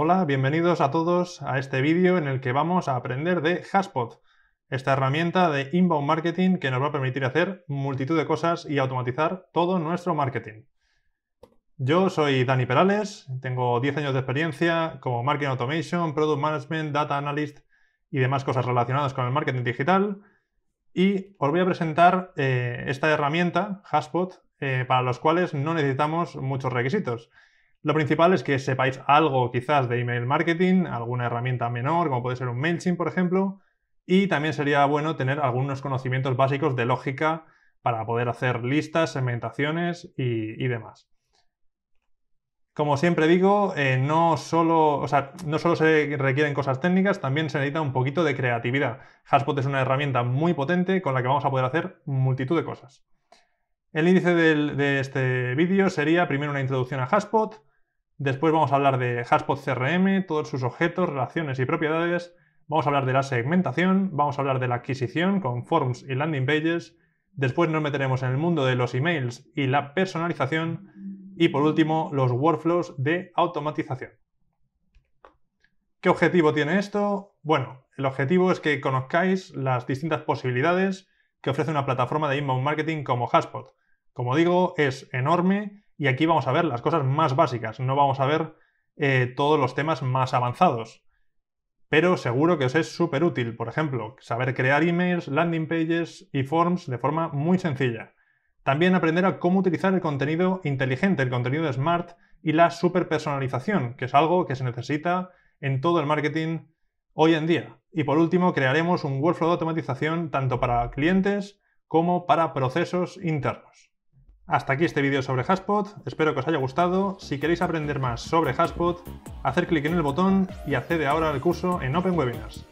Hola, bienvenidos a todos a este vídeo en el que vamos a aprender de Haspot, esta herramienta de inbound marketing que nos va a permitir hacer multitud de cosas y automatizar todo nuestro marketing. Yo soy Dani Perales, tengo 10 años de experiencia como Marketing Automation, Product Management, Data Analyst y demás cosas relacionadas con el marketing digital. Y os voy a presentar eh, esta herramienta, Haspot, eh, para los cuales no necesitamos muchos requisitos. Lo principal es que sepáis algo quizás de email marketing, alguna herramienta menor, como puede ser un MailChimp, por ejemplo, y también sería bueno tener algunos conocimientos básicos de lógica para poder hacer listas, segmentaciones y, demás. Como siempre digo, eh, no, solo, no se requieren cosas técnicas, también se necesita un poquito de creatividad. Hashpot es una herramienta muy potente con la que vamos a poder hacer multitud de cosas. El índice de este vídeo sería primero una introducción a Hashpot, Después vamos a hablar de Haspot CRM, todos sus objetos, relaciones y propiedades. Vamos a hablar de la segmentación, vamos a hablar de la adquisición con forms y landing pages. Después nos meteremos en el mundo de los emails y la personalización. Y por último, los workflows de automatización. ¿Qué objetivo tiene esto? Bueno, el objetivo es que conozcáis las distintas posibilidades que ofrece una plataforma de inbound marketing como Haspot. Como digo, es enorme y aquí vamos a ver las cosas más básicas, no vamos a ver eh, todos los temas más avanzados. Pero seguro que os es súper útil, por ejemplo, saber crear emails, landing pages y forms de forma muy sencilla. También aprender a cómo utilizar el contenido inteligente, el contenido smart y la superpersonalización, que es algo que se necesita en todo el marketing hoy en día. Y por último, crearemos un workflow de automatización tanto para clientes como para procesos internos. Hasta aquí este vídeo sobre Hotspot, espero que os haya gustado. Si queréis aprender más sobre Hotspot, hacer clic en el botón y accede ahora al curso en Open Webinars.